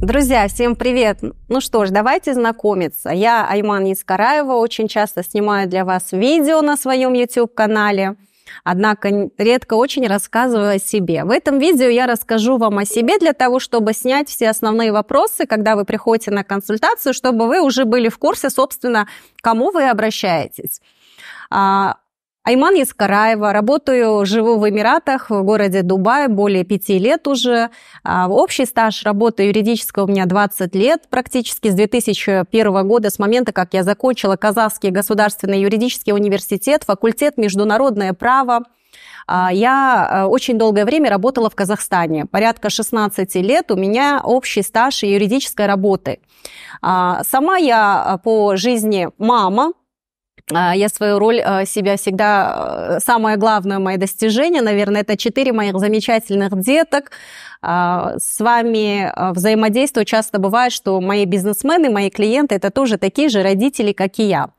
Друзья, всем привет! Ну что ж, давайте знакомиться. Я Айман Искараева очень часто снимаю для вас видео на своем YouTube-канале, однако редко очень рассказываю о себе. В этом видео я расскажу вам о себе для того, чтобы снять все основные вопросы, когда вы приходите на консультацию, чтобы вы уже были в курсе, собственно, кому вы обращаетесь. А, Айман Искараева, работаю, живу в Эмиратах, в городе Дубай, более пяти лет уже. А, общий стаж работы юридического у меня 20 лет, практически с 2001 года, с момента, как я закончила Казахский государственный юридический университет, факультет международное право. А, я а, очень долгое время работала в Казахстане, порядка 16 лет у меня общий стаж юридической работы. Сама я по жизни мама, а, я свою роль а, себя всегда... Э, самое главное мое достижение, наверное, это четыре моих замечательных деток. А, с вами взаимодействую часто бывает, что мои бизнесмены, мои клиенты, это тоже такие же родители, как и я.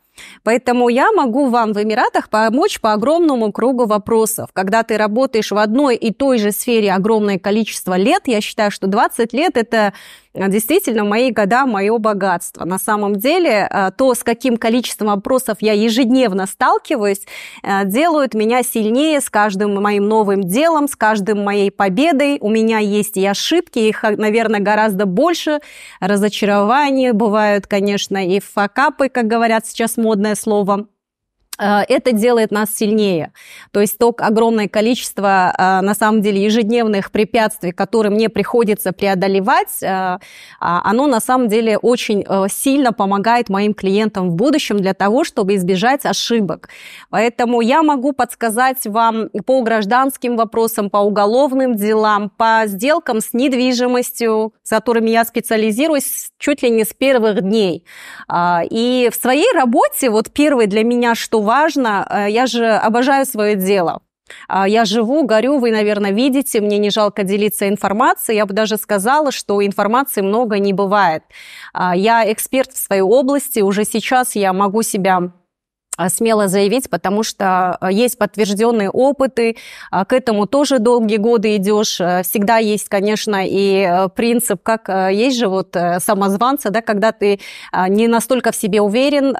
Поэтому я могу вам в Эмиратах помочь по огромному кругу вопросов. Когда ты работаешь в одной и той же сфере огромное количество лет, я считаю, что 20 лет – это Э, действительно мои года, мое богатство. На самом деле э, то, с каким количеством вопросов я ежедневно сталкиваюсь, э, делают меня сильнее с каждым моим новым делом, с каждым моей победой. У меня есть и ошибки, их, наверное, гораздо больше. Разочарования бывают, конечно, и факапы, как говорят сейчас модное слово. Э, это делает нас сильнее. То есть то огромное количество, э, на самом деле, ежедневных препятствий, которые мне приходится преодолевать, э, а, оно на самом деле очень сильно помогает моим клиентам в будущем для того, чтобы избежать ошибок. Поэтому я могу подсказать вам по гражданским вопросам, по уголовным делам, по сделкам с недвижимостью, с которыми я специализируюсь чуть ли не с первых дней. А, и в своей работе, вот первый для меня, что важно, э, я же обожаю свое дело. А, я живу, горю, вы, наверное, видите, мне не жалко делиться информацией. Я бы даже сказала, что информации много не бывает. А, я эксперт в своей области, уже сейчас я могу себя Э, смело заявить, потому что э, есть подтвержденные опыты, э, к этому тоже долгие годы идешь. Всегда есть, конечно, и принцип, как есть же вот самозванца, да, когда ты не настолько в себе уверен.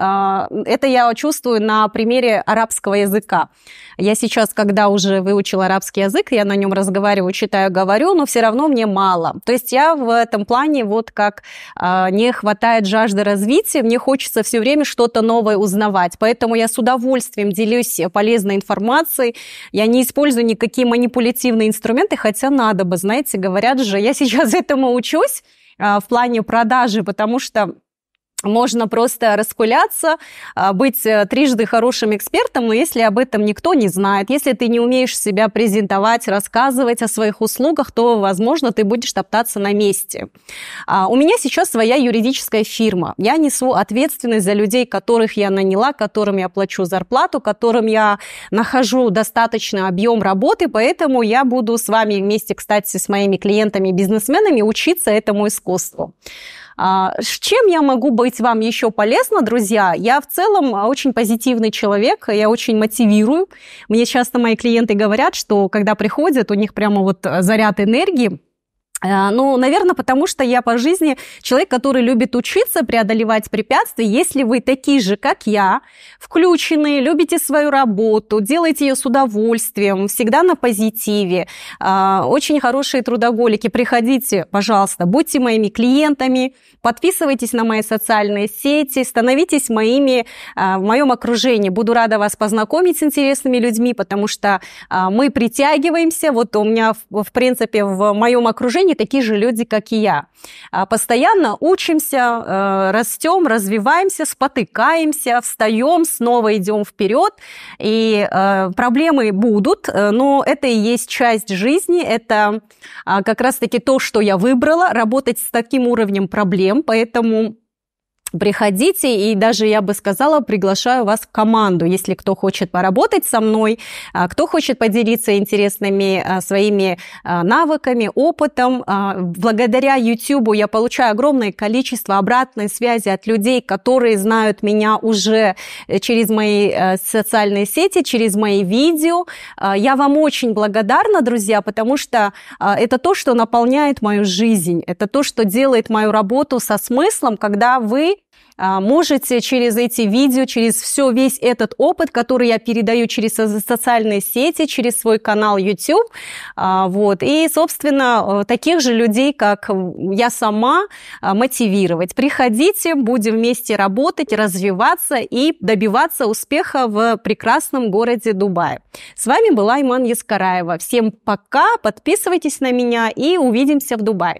Это я чувствую на примере арабского языка. Я сейчас, когда уже выучила арабский язык, я на нем разговариваю, читаю, говорю, но все равно мне мало. То есть я в этом плане вот как не хватает жажды развития, мне хочется все время что-то новое узнавать. Поэтому Поэтому я с удовольствием делюсь полезной информацией. Я не использую никакие манипулятивные инструменты, хотя надо бы, знаете, говорят же, я сейчас этому учусь а, в плане продажи, потому что можно просто раскуляться, а, быть э, трижды хорошим экспертом, но если об этом никто не знает, если ты не умеешь себя презентовать, рассказывать о своих услугах, то, возможно, ты будешь топтаться на месте. А, у меня сейчас своя юридическая фирма. Я несу ответственность за людей, которых я наняла, которым я плачу зарплату, которым я нахожу достаточный объем работы, поэтому я буду с вами вместе, кстати, с моими клиентами-бизнесменами учиться этому искусству. А, с чем я могу быть вам еще полезна, друзья? Я в целом очень позитивный человек, я очень мотивирую. Мне часто мои клиенты говорят, что когда приходят, у них прямо вот э, заряд энергии, а, ну, наверное, потому что я по жизни человек, который любит учиться, преодолевать препятствия. Если вы такие же, как я, включены, любите свою работу, делаете ее с удовольствием, всегда на позитиве, а, очень хорошие трудоголики, приходите, пожалуйста, будьте моими клиентами, подписывайтесь на мои социальные сети, становитесь моими а, в моем окружении. Буду рада вас познакомить с интересными людьми, потому что мы притягиваемся. Вот у меня, в принципе, в моем окружении окружении такие же люди, как и я. А постоянно учимся, э, растем, развиваемся, спотыкаемся, встаем, снова идем вперед. И э, проблемы будут, э, но это и есть часть жизни, это а, как раз-таки то, что я выбрала, работать с таким уровнем проблем, поэтому Приходите, и даже, я бы сказала, приглашаю вас в команду, если кто хочет поработать со мной, а, кто хочет поделиться интересными а, своими а, навыками, опытом. Благодаря YouTube я получаю огромное количество обратной связи от людей, которые знают меня уже э, через мои э, социальные сети, через мои видео. Я вам очень благодарна, друзья, потому что это то, что наполняет мою жизнь, это то, что делает мою работу со смыслом, когда вы а, можете через эти видео, через все, весь этот опыт, который я передаю через социальные сети, через свой канал YouTube, а, вот, и, собственно, э, таких же людей, как я сама, а, мотивировать. Приходите, будем вместе работать, развиваться и добиваться успеха в прекрасном городе Дубае. С вами была Иман Яскараева. Всем пока, подписывайтесь на меня и увидимся в Дубае.